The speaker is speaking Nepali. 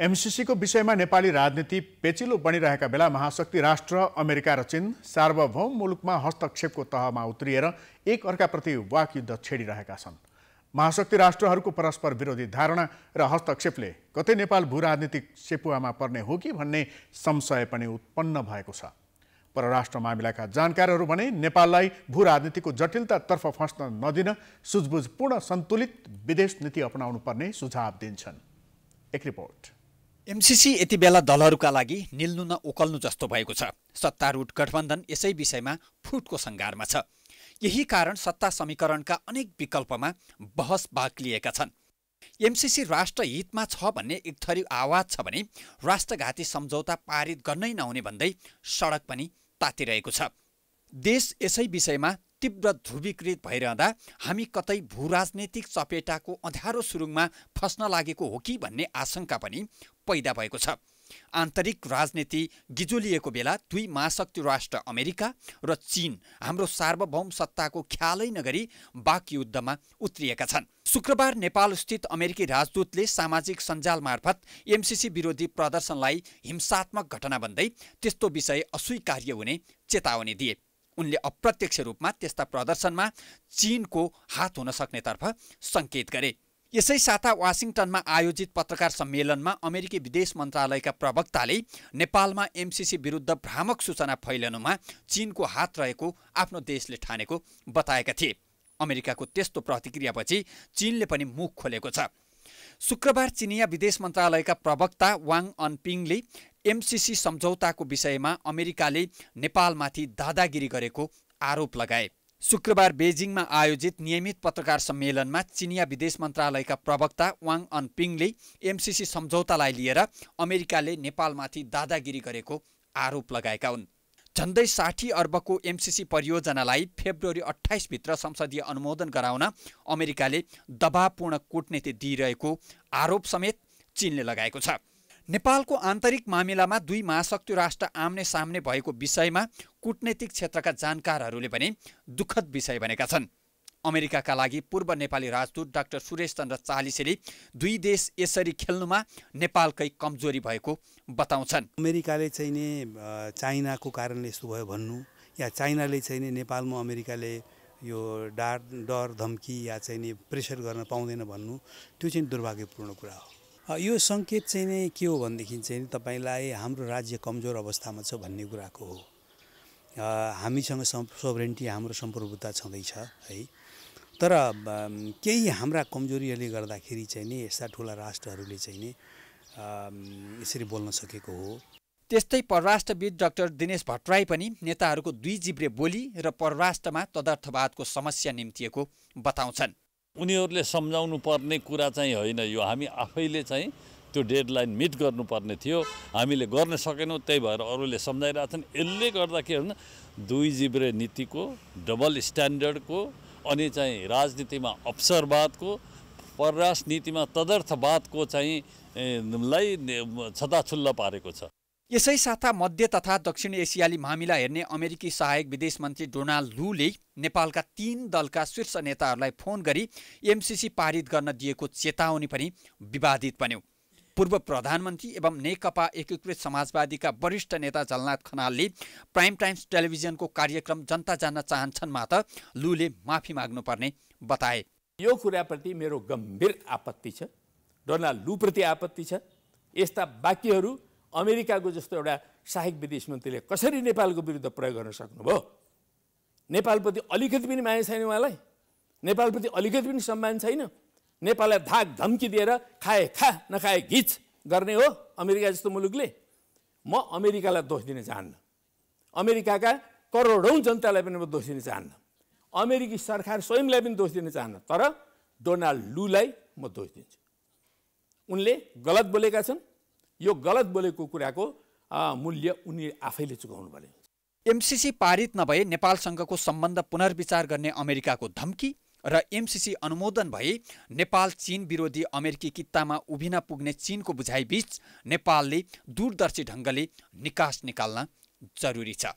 एमसिसीको विषयमा नेपाली राजनीति पेचिलो बनिरहेका बेला महाशक्ति राष्ट्र अमेरिका र चीन सार्वभौम मुलुकमा हस्तक्षेपको तहमा उत्रिएर एक अर्काप्रति वाक युद्ध छेडिरहेका छन् महाशक्ति राष्ट्रहरूको परस्पर विरोधी धारणा र हस्तक्षेपले कतै नेपाल भू राजनीतिक सेपुवामा पर्ने हो कि भन्ने संशय पनि उत्पन्न भएको छ परराष्ट्र मामिलाका जानकारहरू भने नेपाललाई भू राजनीतिको जटिलतातर्फ फस्न नदिन सुझबुझपूर्ण सन्तुलित विदेश नीति अपनाउनु पर्ने सुझाव दिन्छन् एक रिपोर्ट एमसिसी यति बेला दलहरूका लागि निल्नु न उकल्नु जस्तो भएको छ सत्तारूढ गठबन्धन यसै विषयमा फुटको सङ्घारमा छ यही कारण सत्ता समीकरणका अनेक विकल्पमा बहस भाग लिएका छन् एमसिसी राष्ट्रहितमा छ भन्ने एक थरी आवाज छ भने राष्ट्रघाती सम्झौता पारित गर्नै नहुने भन्दै सडक पनि तातिरहेको छ देश यसै विषयमा तीव्र ध्रुवीकृत भइरहँदा हामी कतै भूराजनीतिक चपेटाको अँध्यारो सुरुङमा फस्न लागेको हो कि भन्ने आशंका पनि पैदा भएको छ आन्तरिक राजनीति गिजुलिएको बेला दुई महाशक्ति राष्ट्र अमेरिका र चीन हाम्रो सार्वभौम सत्ताको ख्यालै नगरी बाक युद्धमा उत्रिएका छन् शुक्रबार नेपालस्थित अमेरिकी राजदूतले सामाजिक सञ्जाल मार्फत एमसिसी विरोधी प्रदर्शनलाई हिंसात्मक घटना भन्दै त्यस्तो विषय अस्वीकार्य हुने चेतावनी दिए उनले अप्रत्यक्ष रूपमा त्यस्ता प्रदर्शनमा चीनको हात हुन सक्नेतर्फ सङ्केत गरे यसै साता वासिङटनमा आयोजित पत्रकार सम्मेलनमा अमेरिकी विदेश मन्त्रालयका प्रवक्ताले नेपालमा एमसिसी विरुद्ध भ्रामक सूचना फैलनुमा चीनको हात रहेको आफ्नो देशले ठानेको बताएका थिए अमेरिकाको त्यस्तो प्रतिक्रियापछि चीनले पनि मुख खोलेको छ शुक्रबार चिनिया विदेश मन्त्रालयका प्रवक्ता वाङ अनपिङले एमसिसी सम्झौताको विषयमा अमेरिकाले नेपालमाथि दादागिरी गरेको आरोप लगाए शुक्रबार बेजिङमा आयोजित नियमित पत्रकार सम्मेलनमा चिनिया विदेश मन्त्रालयका प्रवक्ता वाङ अनपिङले एमसिसी सम्झौतालाई लिएर अमेरिकाले नेपालमाथि दादागिरी गरेको आरोप लगाएका हुन् झन्डै साठी अर्बको एमसिसी परियोजनालाई फेब्रुअरी अठाइसभित्र संसदीय अनुमोदन गराउन अमेरिकाले दबावपूर्ण कूटनीति दिइरहेको आरोप समेत चीनले लगाएको छ नेपालको आन्तरिक मामिलामा दुई महाशक्ति राष्ट्र आम्ने सामने भएको विषयमा कूटनैतिक क्षेत्रका जानकारहरूले पनि दुःखद विषय भनेका छन् अमेरिकाका लागि पूर्व नेपाली राजदूत डाक्टर सुरेश चन्द्र चालिसेले दुई देश यसरी खेल्नुमा नेपालकै कमजोरी भएको बताउँछन् अमेरिकाले चाहिँ नि चाइनाको कारणले यस्तो भयो भन्नु या चाइनाले चाहिँ नि नेपालमा अमेरिकाले यो डर डर धम्की या चाहिँ नि प्रेसर गर्न पाउँदैन भन्नु त्यो चाहिँ दुर्भाग्यपूर्ण कुरा हो यो सङ्केत चाहिँ नै के हो भनेदेखि चाहिँ तपाईँलाई हाम्रो राज्य कमजोर अवस्थामा छ भन्ने कुराको हो हामीसँग सम सोभरेन्टी हाम्रो सम्प्रभुता छँदैछ है तर केही हाम्रा कमजोरीहरूले गर्दाखेरि चाहिँ नि यस्ता ठुला राष्ट्रहरूले चाहिँ नि यसरी बोल्न सकेको हो त्यस्तै परराष्ट्रविद डाक्टर दिनेश भट्टराई पनि नेताहरूको दुई जिब्रे बोली र परराष्ट्रमा तदर्थवादको समस्या निम्तिएको बताउँछन् उनीहरूले सम्झाउनु पर्ने कुरा चाहिँ होइन यो हामी आफैले चाहिँ त्यो डेडलाइन मिट गर्नुपर्ने थियो हामीले गर्न सकेनौँ त्यही भएर अरूले सम्झाइरहेछन् यसले गर्दा के भन्दा दुई जिब्रे नीतिको डबल स्ट्यान्डर्डको अनि चाहिँ राजनीतिमा अवसरवादको परराष्ट्र नीतिमा तदर्थवादको चाहिँ लाई छताछुल्ल पारेको छ यसै साता मध्य तथा दक्षिण एसियाली मामिला हेर्ने अमेरिकी सहायक विदेश मन्त्री डोनाल्ड लुले नेपालका तीन दलका शीर्ष नेताहरूलाई फोन गरी एमसिसी पारित गर्न दिएको चेतावनी पनि विवादित बन्यो पूर्व प्रधानमन्त्री एवं नेकपा एकीकृत समाजवादीका वरिष्ठ नेता जलनाथ खनालले प्राइम टाइम्स टेलिभिजनको कार्यक्रम जनता जान्न चाहन्छन् मात्र त लुले माफी माग्नुपर्ने बताए यो कुराप्रति मेरो गम्भीर आपत्ति छ डोनाल्ड लुप्रति आपत्ति छ यस्ता वाक्यहरू अमेरिकाको जस्तो एउटा सहायक विदेश मन्त्रीले कसरी नेपालको विरुद्ध प्रयोग गर्न सक्नुभयो नेपालप्रति अलिकति पनि माया छैन उहाँलाई नेपालप्रति अलिकति पनि सम्मान छैन नेपाललाई धाक धम्की दिएर खाए खा नखाए घिच गर्ने हो अमेरिका जस्तो मुलुकले म अमेरिकालाई दोष दिन चाहन्न अमेरिकाका करोडौँ जनतालाई पनि म दोष दिन चाहन्न अमेरिकी सरकार स्वयंलाई पनि दोष दिन चाहन्न तर डोनाल्ड लुलाई म दोष दिन्छु उनले गलत बोलेका छन् यो गलत बोलेको कुराको मूल्य उनी आफैले चुकाउनु पर्ने एमसिसी पारित नभए नेपालसँगको सम्बन्ध पुनर्विचार गर्ने अमेरिकाको धम्की र एमसिसी अनुमोदन भए नेपाल चीन विरोधी अमेरिकी कित्तामा उभिन पुग्ने चीनको बुझाइबीच नेपालले दूरदर्शी ढङ्गले निकास निकाल्न जरुरी छ